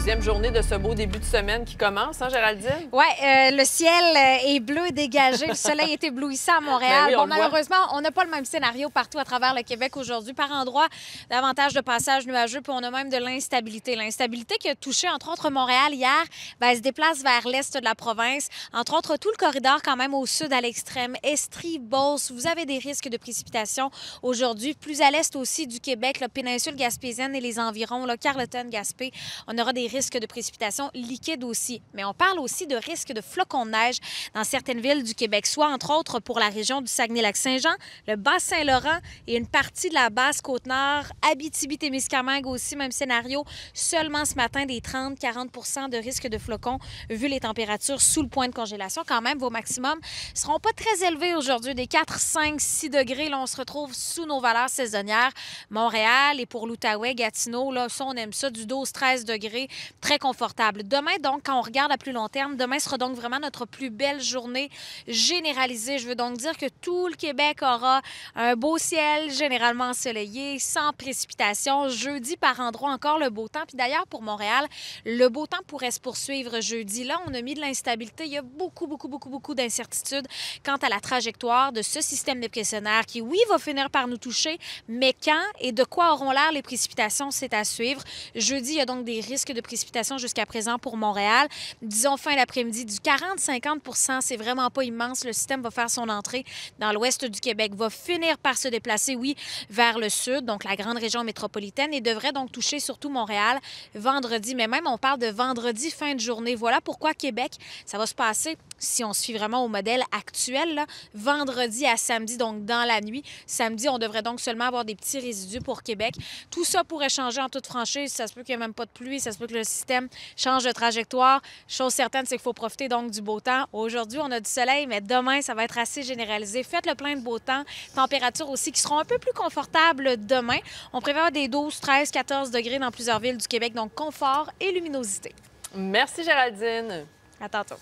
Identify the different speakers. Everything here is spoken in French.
Speaker 1: deuxième journée de ce beau début de semaine qui commence, hein, Géraldine? Oui, euh, le ciel euh, est bleu dégagé, le soleil est éblouissant à Montréal. Ben malheureusement, on n'a pas le même scénario partout à travers le Québec aujourd'hui. Par endroits, davantage de passages nuageux, puis on a même de l'instabilité. L'instabilité qui a touché, entre autres, Montréal hier, va ben, elle se déplace vers l'est de la province, entre autres tout le corridor quand même au sud à l'extrême, Estrie, Beauce. Vous avez des risques de précipitations aujourd'hui, plus à l'est aussi du Québec, la péninsule gaspésienne et les environs, le Carleton, Gaspé. On aura des de précipitations liquides aussi. Mais on parle aussi de risques de flocons de neige dans certaines villes du Québec, soit entre autres pour la région du Saguenay-Lac-Saint-Jean, le Bas-Saint-Laurent et une partie de la Basse-Côte-Nord, Abitibi-Témiscamingue aussi, même scénario. Seulement ce matin, des 30-40 de risque de flocons, vu les températures sous le point de congélation. Quand même, vos maximums seront pas très élevés aujourd'hui, des 4, 5, 6 degrés. Là, on se retrouve sous nos valeurs saisonnières. Montréal et pour l'Outaouais, Gatineau, là, ça, on aime ça, du 12-13 degrés très confortable. Demain, donc, quand on regarde à plus long terme, demain sera donc vraiment notre plus belle journée généralisée. Je veux donc dire que tout le Québec aura un beau ciel, généralement ensoleillé, sans précipitation. Jeudi, par endroits, encore le beau temps. Puis d'ailleurs, pour Montréal, le beau temps pourrait se poursuivre jeudi. Là, on a mis de l'instabilité. Il y a beaucoup, beaucoup, beaucoup, beaucoup d'incertitudes quant à la trajectoire de ce système dépressionnaire qui, oui, va finir par nous toucher, mais quand et de quoi auront l'air les précipitations, c'est à suivre. Jeudi, il y a donc des risques de précipitations précipitations jusqu'à présent pour Montréal. Disons fin d'après-midi, du 40-50 c'est vraiment pas immense. Le système va faire son entrée dans l'ouest du Québec, va finir par se déplacer, oui, vers le sud, donc la grande région métropolitaine, et devrait donc toucher surtout Montréal vendredi. Mais même, on parle de vendredi fin de journée. Voilà pourquoi Québec, ça va se passer, si on se fie vraiment au modèle actuel, là, vendredi à samedi, donc dans la nuit. Samedi, on devrait donc seulement avoir des petits résidus pour Québec. Tout ça pourrait changer en toute franchise. Ça se peut qu'il n'y ait même pas de pluie, ça se peut que le système change de trajectoire. Chose certaine, c'est qu'il faut profiter donc du beau temps. Aujourd'hui, on a du soleil, mais demain, ça va être assez généralisé. Faites le plein de beau temps. Températures aussi qui seront un peu plus confortables demain. On prévoit des 12, 13, 14 degrés dans plusieurs villes du Québec, donc confort et luminosité. Merci Géraldine. À tantôt.